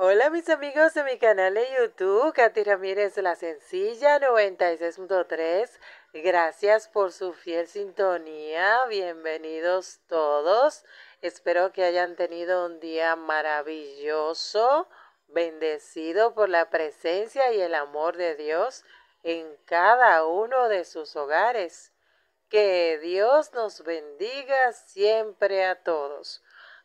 Hola mis amigos de mi canal de YouTube, Katy Ramírez La Sencilla 96.3. Gracias por su fiel sintonía, bienvenidos todos. Espero que hayan tenido un día maravilloso, bendecido por la presencia y el amor de Dios en cada uno de sus hogares. Que Dios nos bendiga siempre a todos.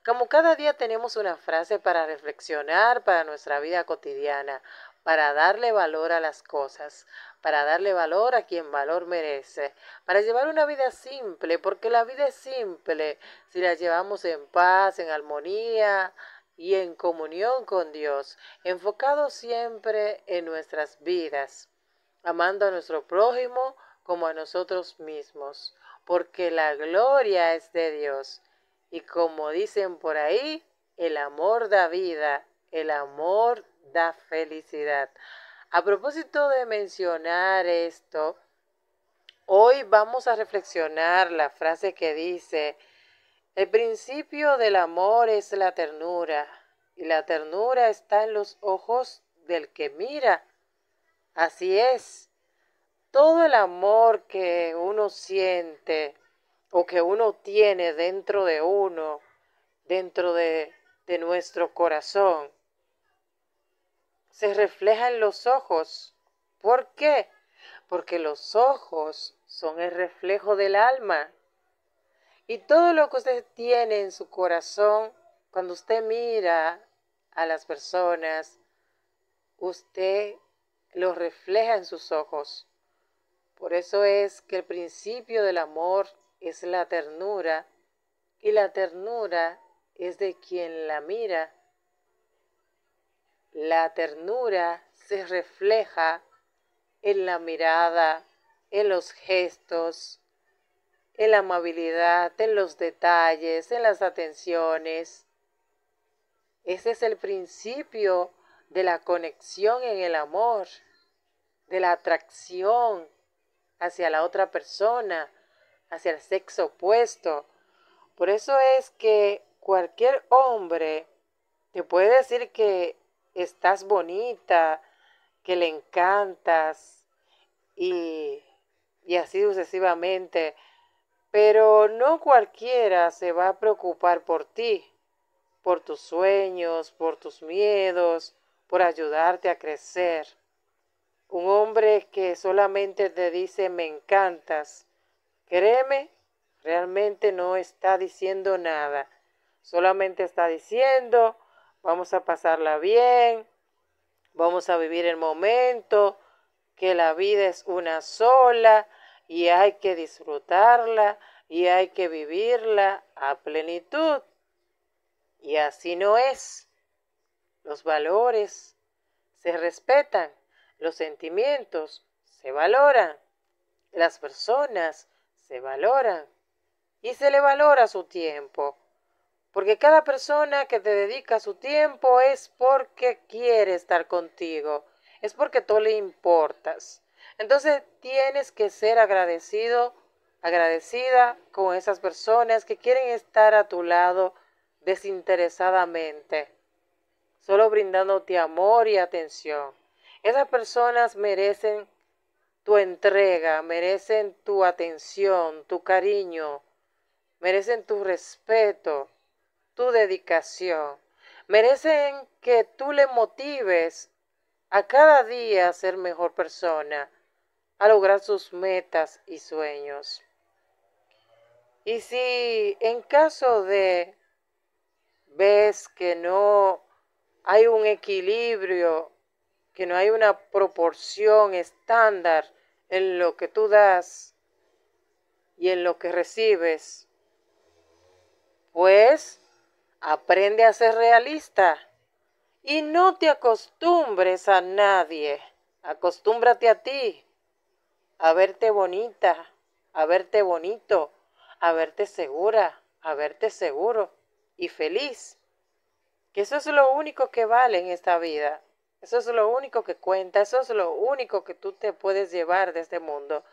Como cada día tenemos una frase para reflexionar para nuestra vida cotidiana, para darle valor a las cosas, para darle valor a quien valor merece, para llevar una vida simple, porque la vida es simple si la llevamos en paz, en armonía y en comunión con Dios, enfocado siempre en nuestras vidas, amando a nuestro prójimo como a nosotros mismos, porque la gloria es de Dios y como dicen por ahí, el amor da vida, el amor da felicidad. A propósito de mencionar esto, hoy vamos a reflexionar la frase que dice, el principio del amor es la ternura, y la ternura está en los ojos del que mira. Así es, todo el amor que uno siente o que uno tiene dentro de uno, dentro de, nuestro corazón, se refleja en los ojos. ¿Por qué? Porque los ojos son el reflejo del alma. Y todo lo que usted tiene en su corazón, cuando usted mira a las personas, usted lo refleja en sus ojos. Por eso es que el principio del amor es la ternura y la ternura es de quien la mira. La ternura se refleja en la mirada, en los gestos, en la amabilidad, en los detalles, en las atenciones. Ese es el principio de la conexión en el amor, de la atracción hacia la otra persona, hacia el sexo opuesto. Por eso es que cualquier hombre te puede decir que estás bonita, que le encantas y, así sucesivamente, pero no cualquiera se va a preocupar por ti, por tus sueños, por tus miedos, por ayudarte a crecer. Un hombre que solamente te dice me encantas, Créeme, realmente no está diciendo nada. Solamente está diciendo, vamos a pasarla bien, vamos a vivir el momento, que la vida es una sola y hay que disfrutarla y hay que vivirla a plenitud. Y así no es. Los valores se respetan, los sentimientos se valoran, las personas se valora y se le valora su tiempo. Porque cada persona que te dedica su tiempo es porque quiere estar contigo, es porque tú le importas. Entonces tienes que ser agradecido, agradecida con esas personas que quieren estar a tu lado desinteresadamente, solo brindándote amor y atención. Esas personas merecen tu entrega, merecen tu atención, tu cariño, merecen tu respeto, tu dedicación, merecen que tú le motives a cada día a ser mejor persona, a lograr sus metas y sueños. Y si en caso de ves que no hay un equilibrio que no hay una proporción estándar en lo que tú das y en lo que recibes, pues aprende a ser realista y no te acostumbres a nadie. Acostúmbrate a ti, a verte bonita, a verte bonito, a verte segura, a verte seguro y feliz. Que eso es lo único que vale en esta vida. Eso es lo único que cuenta, eso es lo único que tú te puedes llevar de este mundo.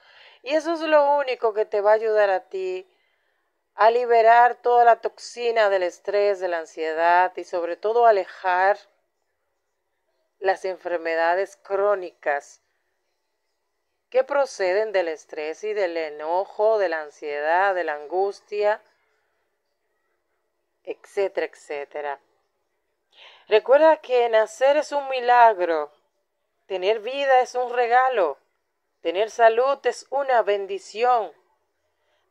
Y eso es lo único que te va a ayudar a ti a liberar toda la toxina del estrés, de la ansiedad y sobre todo alejar las enfermedades crónicas que proceden del estrés y del enojo, de la ansiedad, de la angustia, etcétera, etcétera. Recuerda que nacer es un milagro, tener vida es un regalo, tener salud es una bendición.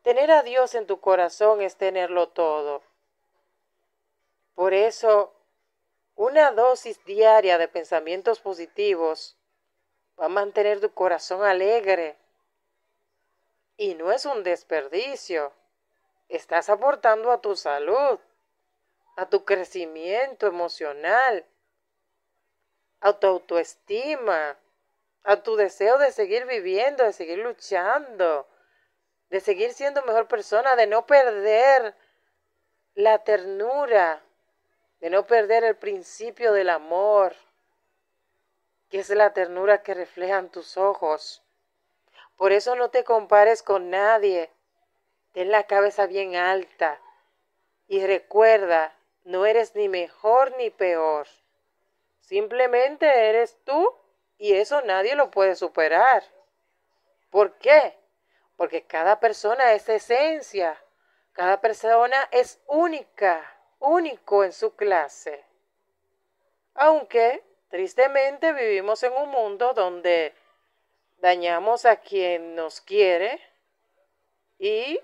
Tener a Dios en tu corazón es tenerlo todo. Por eso, una dosis diaria de pensamientos positivos va a mantener tu corazón alegre. Y no es un desperdicio. Estás aportando a tu salud a tu crecimiento emocional, a tu autoestima, a tu deseo de seguir viviendo, de seguir luchando, de seguir siendo mejor persona, de no perder la ternura, de no perder el principio del amor, que es la ternura que reflejan tus ojos. Por eso no te compares con nadie. Ten la cabeza bien alta y recuerda no eres ni mejor ni peor. Simplemente eres tú y eso nadie lo puede superar. ¿Por qué? Porque cada persona es esencia. Cada persona es única, único en su clase. Aunque, tristemente, vivimos en un mundo donde dañamos a quien nos quiere y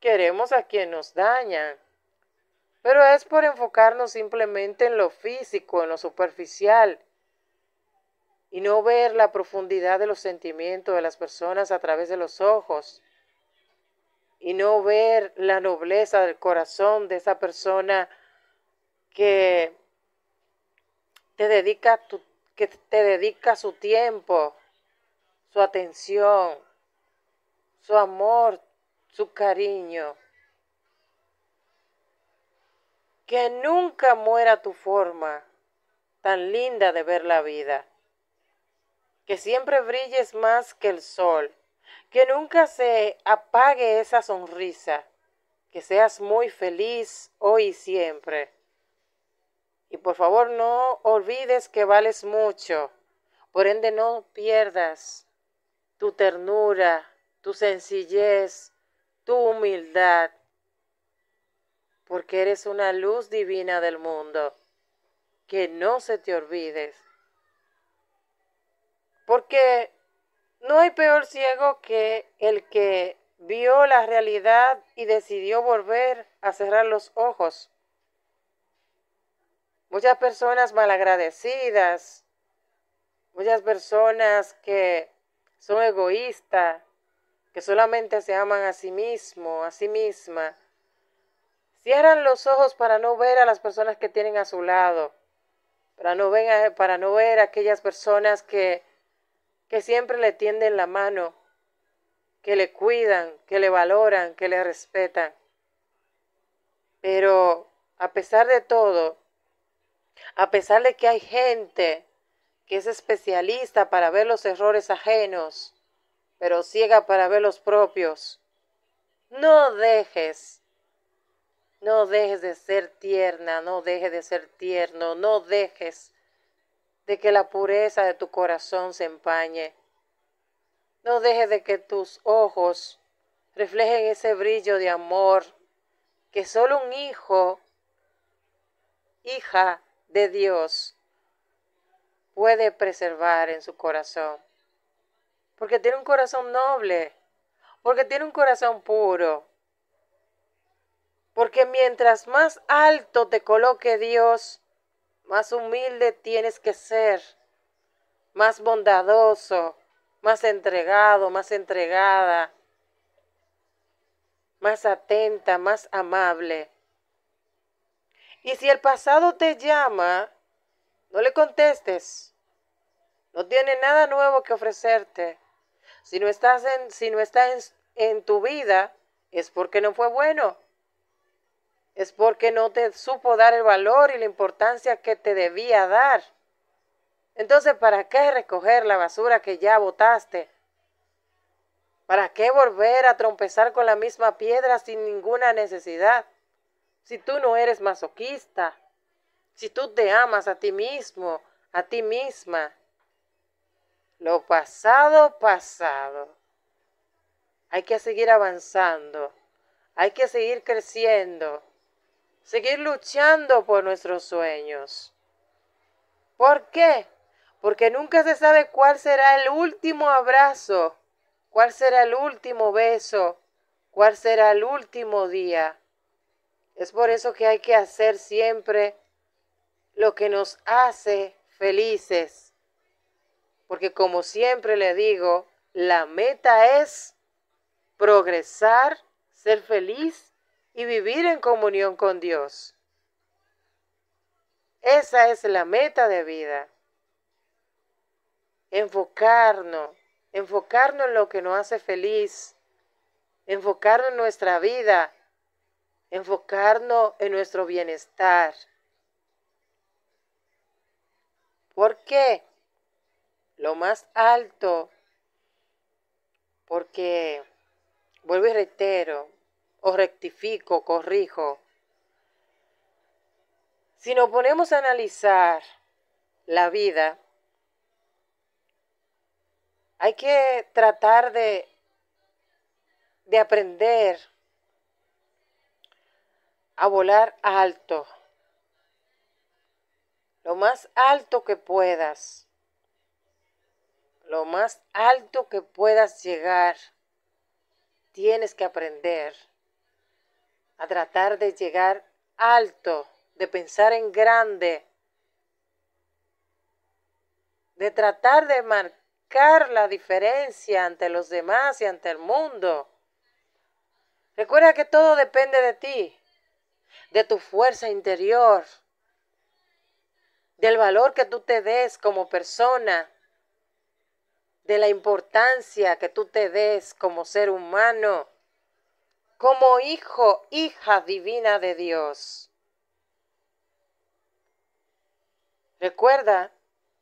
queremos a quien nos daña. Pero es por enfocarnos simplemente en lo físico, en lo superficial, y no ver la profundidad de los sentimientos de las personas a través de los ojos, y no ver la nobleza del corazón de esa persona que te dedica, que te dedica su tiempo, su atención, su amor, su cariño Que nunca muera tu forma tan linda de ver la vida. Que siempre brilles más que el sol. Que nunca se apague esa sonrisa. Que seas muy feliz hoy y siempre. Y por favor no olvides que vales mucho. Por ende no pierdas tu ternura, tu sencillez, tu humildad porque eres una luz divina del mundo. Que no se te olvides. Porque no hay peor ciego que el que vio la realidad y decidió volver a cerrar los ojos. Muchas personas malagradecidas, muchas personas que son egoístas, que solamente se aman a sí mismo, a sí misma, Cierran los ojos para no ver a las personas que tienen a su lado, para no ver, para no ver a aquellas personas que, que siempre le tienden la mano, que le cuidan, que le valoran, que le respetan. Pero a pesar de todo, a pesar de que hay gente que es especialista para ver los errores ajenos, pero ciega para ver los propios, no dejes no dejes de ser tierna, no dejes de ser tierno, no dejes de que la pureza de tu corazón se empañe. No dejes de que tus ojos reflejen ese brillo de amor que solo un hijo, hija de Dios, puede preservar en su corazón. Porque tiene un corazón noble, porque tiene un corazón puro, porque mientras más alto te coloque Dios, más humilde tienes que ser, más bondadoso, más entregado, más entregada, más atenta, más amable. Y si el pasado te llama, no le contestes. No tiene nada nuevo que ofrecerte. Si no, estás en, si no está en tu vida, es porque no fue bueno es porque no te supo dar el valor y la importancia que te debía dar. Entonces, ¿para qué recoger la basura que ya botaste? ¿Para qué volver a trompezar con la misma piedra sin ninguna necesidad? Si tú no eres masoquista, si tú te amas a ti mismo, a ti misma, lo pasado, pasado. Hay que seguir avanzando, hay que seguir creciendo seguir luchando por nuestros sueños. ¿Por qué? Porque nunca se sabe cuál será el último abrazo, cuál será el último beso, cuál será el último día. Es por eso que hay que hacer siempre lo que nos hace felices. Porque como siempre le digo, la meta es progresar, ser feliz y vivir en comunión con Dios. Esa es la meta de vida. Enfocarnos, enfocarnos en lo que nos hace feliz, enfocarnos en nuestra vida, enfocarnos en nuestro bienestar. ¿Por qué? Lo más alto, porque, vuelvo y reitero, o rectifico, corrijo. Si nos ponemos a analizar la vida, hay que tratar de, de aprender a volar alto, lo más alto que puedas, lo más alto que puedas llegar, tienes que aprender a tratar de llegar alto, de pensar en grande, de tratar de marcar la diferencia ante los demás y ante el mundo. Recuerda que todo depende de ti, de tu fuerza interior, del valor que tú te des como persona, de la importancia que tú te des como ser humano como hijo, hija divina de Dios. Recuerda,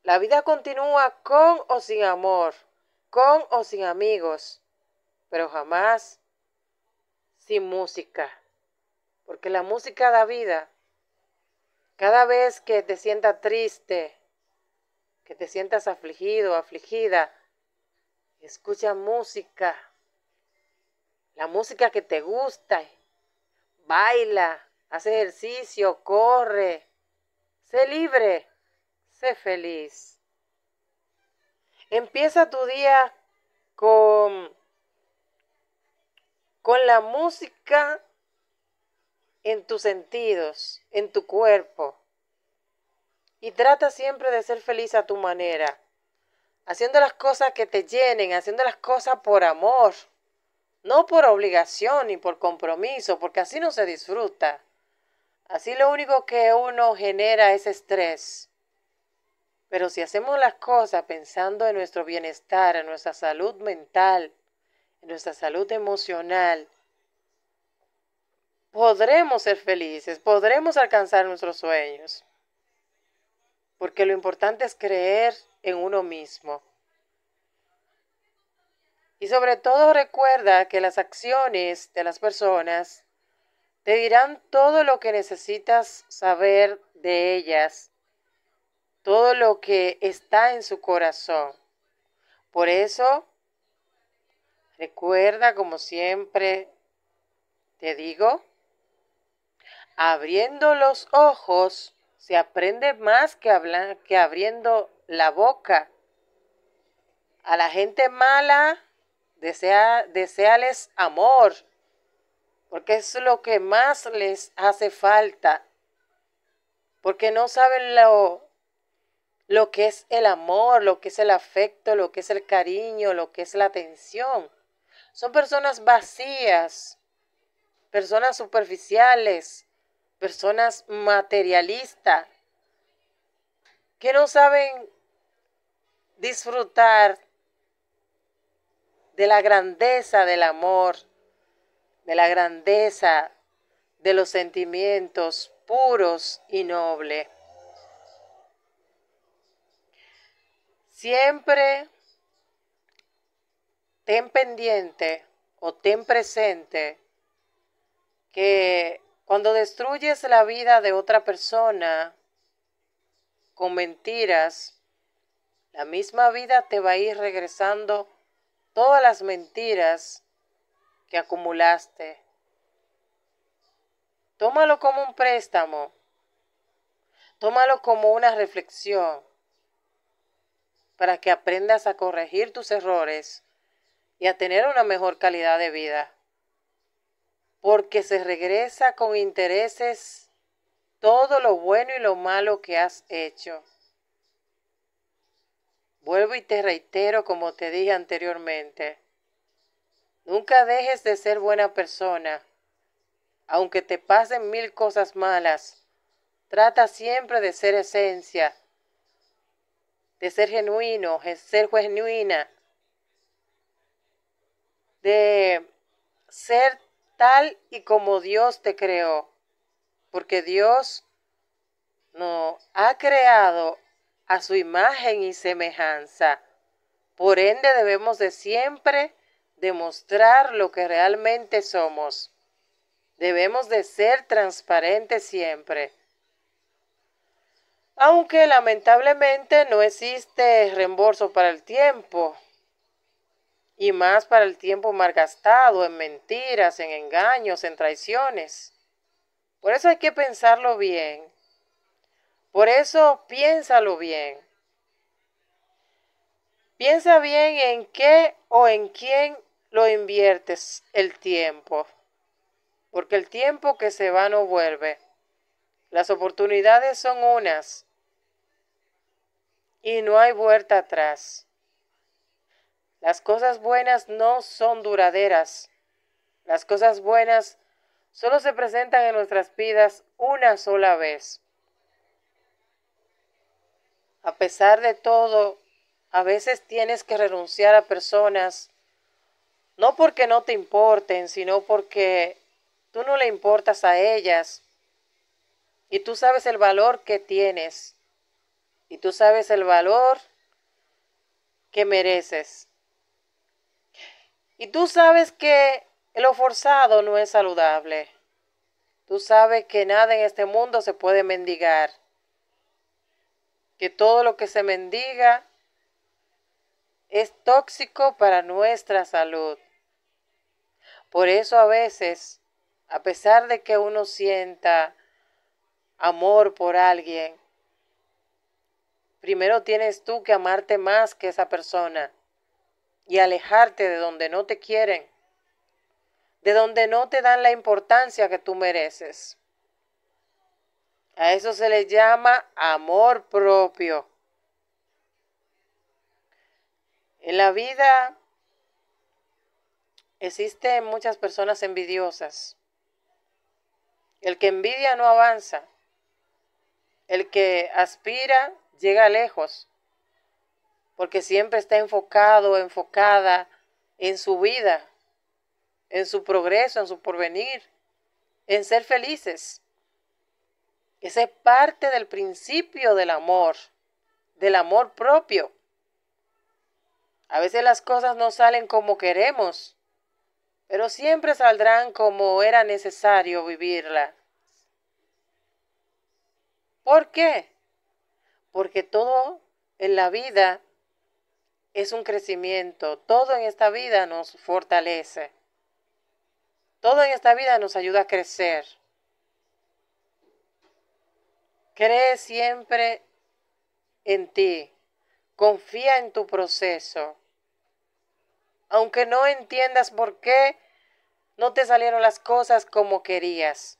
la vida continúa con o sin amor, con o sin amigos, pero jamás sin música, porque la música da vida. Cada vez que te sientas triste, que te sientas afligido, afligida, escucha música la música que te gusta, baila, hace ejercicio, corre, sé libre, sé feliz. Empieza tu día con, con la música en tus sentidos, en tu cuerpo. Y trata siempre de ser feliz a tu manera, haciendo las cosas que te llenen, haciendo las cosas por amor. No por obligación ni por compromiso, porque así no se disfruta. Así lo único que uno genera es estrés. Pero si hacemos las cosas pensando en nuestro bienestar, en nuestra salud mental, en nuestra salud emocional, podremos ser felices, podremos alcanzar nuestros sueños. Porque lo importante es creer en uno mismo. Y sobre todo recuerda que las acciones de las personas te dirán todo lo que necesitas saber de ellas, todo lo que está en su corazón. Por eso, recuerda como siempre te digo, abriendo los ojos se aprende más que, hablar, que abriendo la boca. A la gente mala Desea, deseales amor, porque es lo que más les hace falta, porque no saben lo, lo que es el amor, lo que es el afecto, lo que es el cariño, lo que es la atención. Son personas vacías, personas superficiales, personas materialistas, que no saben disfrutar de la grandeza del amor, de la grandeza de los sentimientos puros y nobles. Siempre ten pendiente o ten presente que cuando destruyes la vida de otra persona con mentiras, la misma vida te va a ir regresando todas las mentiras que acumulaste. Tómalo como un préstamo. Tómalo como una reflexión para que aprendas a corregir tus errores y a tener una mejor calidad de vida. Porque se regresa con intereses todo lo bueno y lo malo que has hecho. Vuelvo y te reitero como te dije anteriormente. Nunca dejes de ser buena persona. Aunque te pasen mil cosas malas, trata siempre de ser esencia, de ser genuino, de ser genuina, de ser tal y como Dios te creó, porque Dios nos ha creado a su imagen y semejanza. Por ende debemos de siempre demostrar lo que realmente somos. Debemos de ser transparentes siempre. Aunque lamentablemente no existe reembolso para el tiempo, y más para el tiempo malgastado en mentiras, en engaños, en traiciones. Por eso hay que pensarlo bien por eso piénsalo bien. Piensa bien en qué o en quién lo inviertes el tiempo, porque el tiempo que se va no vuelve. Las oportunidades son unas y no hay vuelta atrás. Las cosas buenas no son duraderas. Las cosas buenas solo se presentan en nuestras vidas una sola vez. A pesar de todo, a veces tienes que renunciar a personas, no porque no te importen, sino porque tú no le importas a ellas. Y tú sabes el valor que tienes. Y tú sabes el valor que mereces. Y tú sabes que lo forzado no es saludable. Tú sabes que nada en este mundo se puede mendigar que todo lo que se mendiga es tóxico para nuestra salud. Por eso a veces, a pesar de que uno sienta amor por alguien, primero tienes tú que amarte más que esa persona y alejarte de donde no te quieren, de donde no te dan la importancia que tú mereces. A eso se le llama amor propio. En la vida existen muchas personas envidiosas. El que envidia no avanza. El que aspira llega lejos. Porque siempre está enfocado, enfocada en su vida, en su progreso, en su porvenir, en ser felices. Ese es parte del principio del amor, del amor propio. A veces las cosas no salen como queremos, pero siempre saldrán como era necesario vivirla. ¿Por qué? Porque todo en la vida es un crecimiento, todo en esta vida nos fortalece, todo en esta vida nos ayuda a crecer. Cree siempre en ti. Confía en tu proceso. Aunque no entiendas por qué no te salieron las cosas como querías.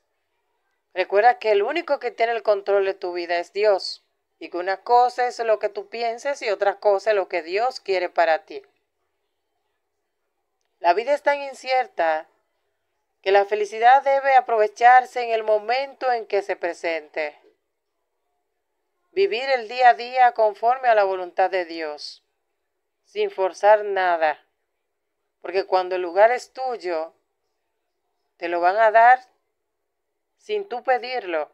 Recuerda que el único que tiene el control de tu vida es Dios. Y que una cosa es lo que tú pienses y otra cosa es lo que Dios quiere para ti. La vida es tan incierta que la felicidad debe aprovecharse en el momento en que se presente vivir el día a día conforme a la voluntad de Dios, sin forzar nada, porque cuando el lugar es tuyo, te lo van a dar sin tú pedirlo.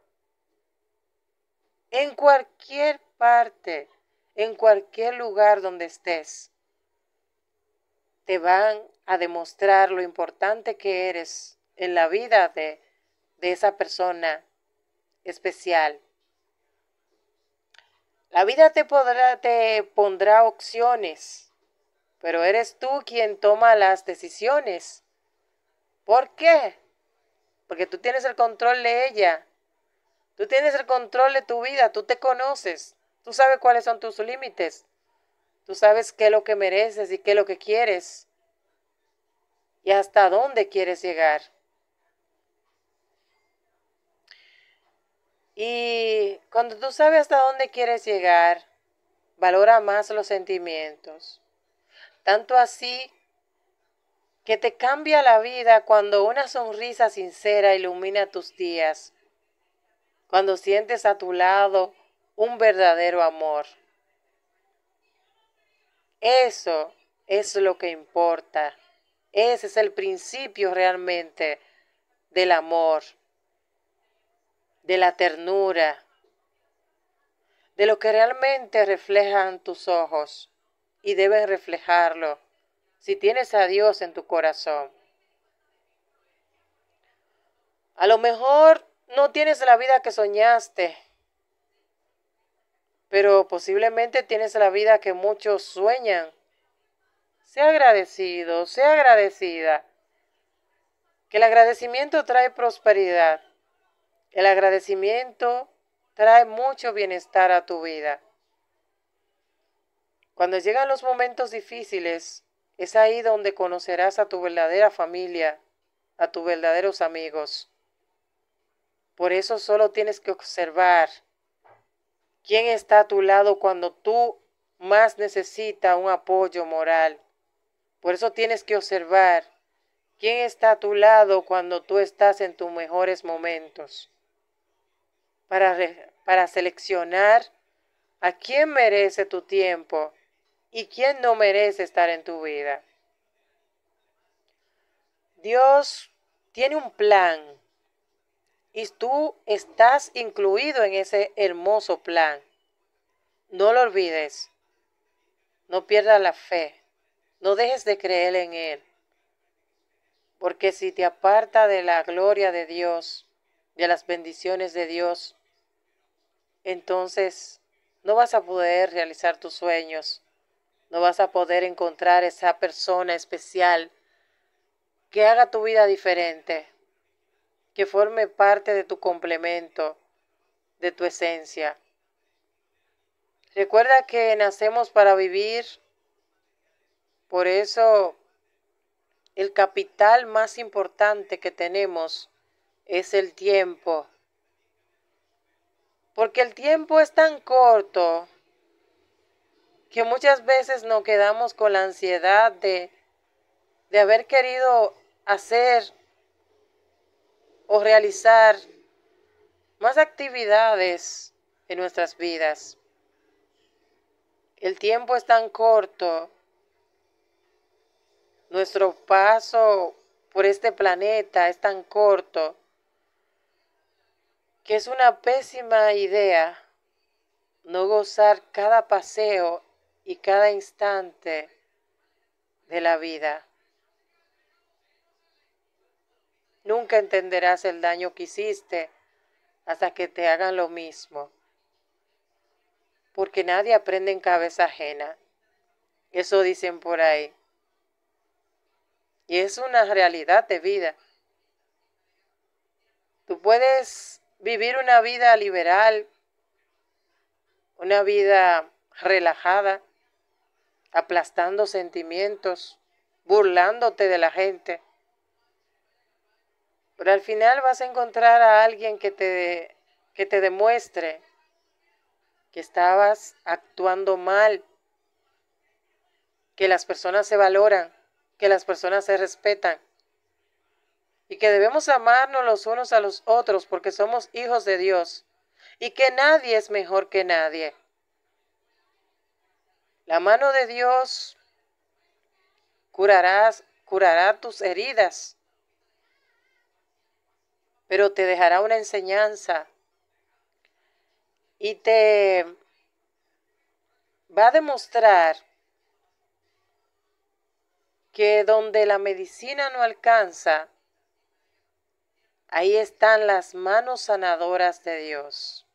En cualquier parte, en cualquier lugar donde estés, te van a demostrar lo importante que eres en la vida de, de esa persona especial la vida te, podrá, te pondrá opciones, pero eres tú quien toma las decisiones. ¿Por qué? Porque tú tienes el control de ella. Tú tienes el control de tu vida, tú te conoces, tú sabes cuáles son tus límites, tú sabes qué es lo que mereces y qué es lo que quieres y hasta dónde quieres llegar. Y cuando tú sabes hasta dónde quieres llegar, valora más los sentimientos. Tanto así que te cambia la vida cuando una sonrisa sincera ilumina tus días, cuando sientes a tu lado un verdadero amor. Eso es lo que importa. Ese es el principio realmente del amor de la ternura, de lo que realmente reflejan tus ojos y debes reflejarlo si tienes a Dios en tu corazón. A lo mejor no tienes la vida que soñaste, pero posiblemente tienes la vida que muchos sueñan. Sea agradecido, sea agradecida, que el agradecimiento trae prosperidad el agradecimiento trae mucho bienestar a tu vida. Cuando llegan los momentos difíciles, es ahí donde conocerás a tu verdadera familia, a tus verdaderos amigos. Por eso solo tienes que observar quién está a tu lado cuando tú más necesitas un apoyo moral. Por eso tienes que observar quién está a tu lado cuando tú estás en tus mejores momentos para, seleccionar a quién merece tu tiempo y quién no merece estar en tu vida. Dios tiene un plan y tú estás incluido en ese hermoso plan. No lo olvides. No pierdas la fe. No dejes de creer en Él. Porque si te aparta de la gloria de Dios, de las bendiciones de Dios, entonces no vas a poder realizar tus sueños, no vas a poder encontrar esa persona especial que haga tu vida diferente, que forme parte de tu complemento, de tu esencia. Recuerda que nacemos para vivir, por eso el capital más importante que tenemos es el tiempo porque el tiempo es tan corto que muchas veces nos quedamos con la ansiedad de, de haber querido hacer o realizar más actividades en nuestras vidas. El tiempo es tan corto, nuestro paso por este planeta es tan corto que es una pésima idea no gozar cada paseo y cada instante de la vida. Nunca entenderás el daño que hiciste hasta que te hagan lo mismo, porque nadie aprende en cabeza ajena. Eso dicen por ahí. Y es una realidad de vida. Tú puedes vivir una vida liberal, una vida relajada, aplastando sentimientos, burlándote de la gente. Pero al final vas a encontrar a alguien que te, que te demuestre que estabas actuando mal, que las personas se valoran, que las personas se respetan y que debemos amarnos los unos a los otros porque somos hijos de Dios y que nadie es mejor que nadie. La mano de Dios curará tus heridas, pero te dejará una enseñanza y te va a demostrar que donde la medicina no alcanza, Ahí están las manos sanadoras de Dios.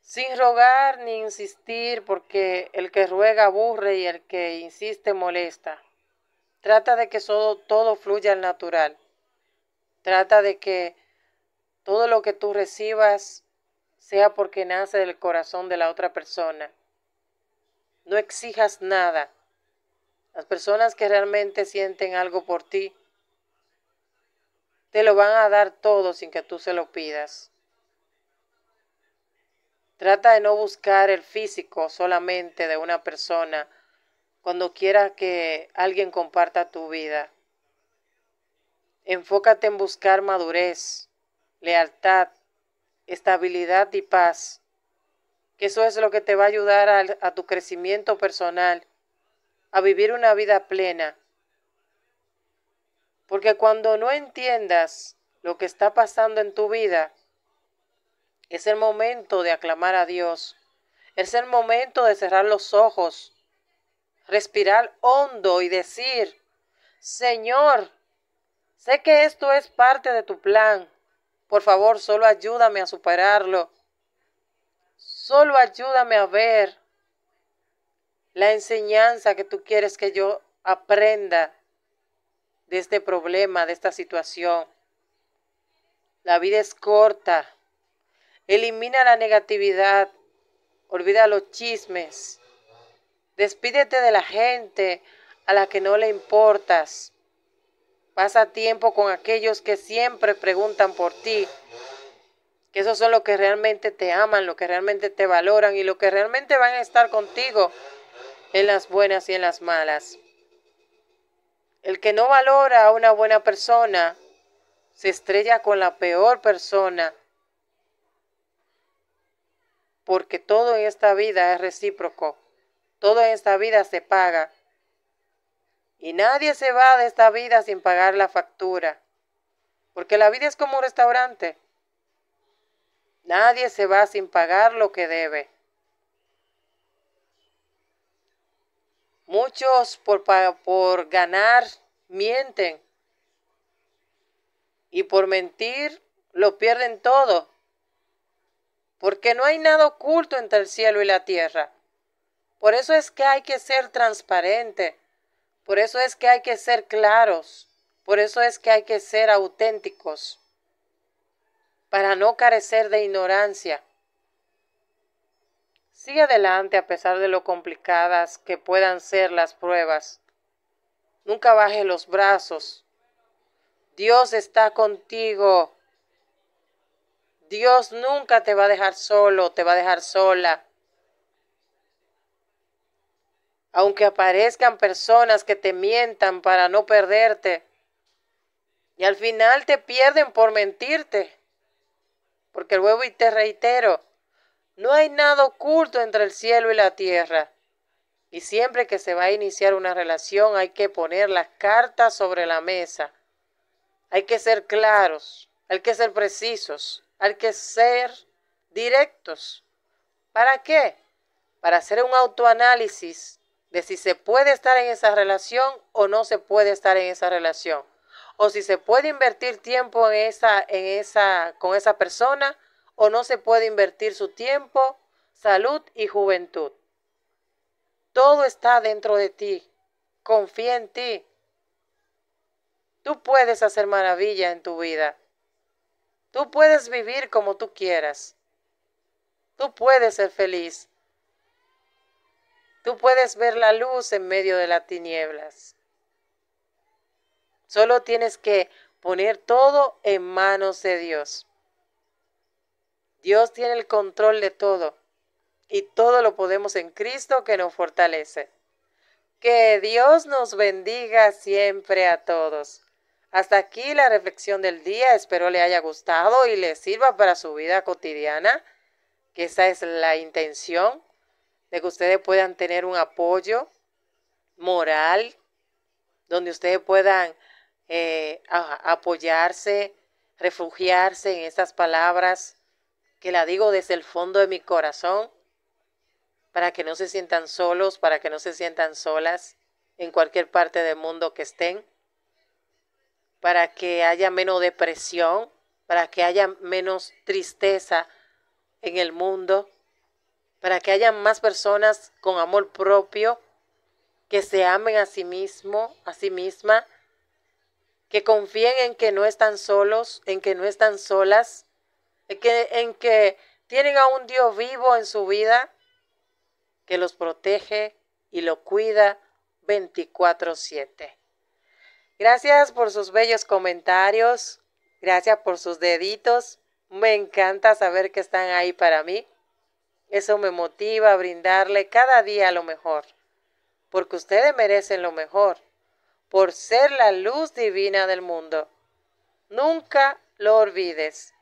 Sin rogar ni insistir, porque el que ruega aburre y el que insiste molesta. Trata de que todo, fluya al natural. Trata de que todo lo que tú recibas sea porque nace del corazón de la otra persona. No exijas nada. Las personas que realmente sienten algo por ti, te lo van a dar todo sin que tú se lo pidas. Trata de no buscar el físico solamente de una persona cuando quieras que alguien comparta tu vida. Enfócate en buscar madurez, lealtad, estabilidad y paz. Que eso es lo que te va a ayudar a, a tu crecimiento personal a vivir una vida plena. Porque cuando no entiendas lo que está pasando en tu vida, es el momento de aclamar a Dios. Es el momento de cerrar los ojos, respirar hondo y decir, Señor, sé que esto es parte de tu plan. Por favor, solo ayúdame a superarlo. Solo ayúdame a ver la enseñanza que tú quieres que yo aprenda de este problema, de esta situación. La vida es corta. Elimina la negatividad. Olvida los chismes. Despídete de la gente a la que no le importas. Pasa tiempo con aquellos que siempre preguntan por ti. Que esos son los que realmente te aman, los que realmente te valoran y los que realmente van a estar contigo en las buenas y en las malas. El que no valora a una buena persona se estrella con la peor persona, porque todo en esta vida es recíproco, todo en esta vida se paga, y nadie se va de esta vida sin pagar la factura, porque la vida es como un restaurante, nadie se va sin pagar lo que debe. Muchos por, ganar mienten y por mentir lo pierden todo, porque no hay nada oculto entre el cielo y la tierra. Por eso es que hay que ser transparente, por eso es que hay que ser claros, por eso es que hay que ser auténticos, para no carecer de ignorancia. Sigue adelante a pesar de lo complicadas que puedan ser las pruebas. Nunca baje los brazos. Dios está contigo. Dios nunca te va a dejar solo, te va a dejar sola. Aunque aparezcan personas que te mientan para no perderte y al final te pierden por mentirte. Porque luego y te reitero, no hay nada oculto entre el cielo y la tierra. Y siempre que se va a iniciar una relación hay que poner las cartas sobre la mesa. Hay que ser claros, hay que ser precisos, hay que ser directos. ¿Para qué? Para hacer un autoanálisis de si se puede estar en esa relación o no se puede estar en esa relación. O si se puede invertir tiempo en esa, con esa persona o no se puede invertir su tiempo, salud y juventud. Todo está dentro de ti. Confía en ti. Tú puedes hacer maravilla en tu vida. Tú puedes vivir como tú quieras. Tú puedes ser feliz. Tú puedes ver la luz en medio de las tinieblas. Solo tienes que poner todo en manos de Dios. Dios tiene el control de todo y todo lo podemos en Cristo que nos fortalece. Que Dios nos bendiga siempre a todos. Hasta aquí la reflexión del día. Espero le haya gustado y le sirva para su vida cotidiana, que esa es la intención, de que ustedes puedan tener un apoyo moral, donde ustedes puedan eh, apoyarse, refugiarse en estas palabras que la digo desde el fondo de mi corazón, para que no se sientan solos, para que no se sientan solas en cualquier parte del mundo que estén, para que haya menos depresión, para que haya menos tristeza en el mundo, para que haya más personas con amor propio, que se amen a sí mismo, a sí misma, que confíen en que no están solos, en que no están solas, en que tienen a un Dios vivo en su vida que los protege y lo cuida 24/7. Gracias por sus bellos comentarios, gracias por sus deditos, me encanta saber que están ahí para mí. Eso me motiva a brindarle cada día lo mejor, porque ustedes merecen lo mejor, por ser la luz divina del mundo. Nunca lo olvides.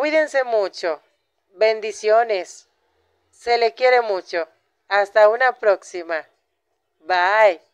Cuídense mucho. Bendiciones. Se le quiere mucho. Hasta una próxima. Bye.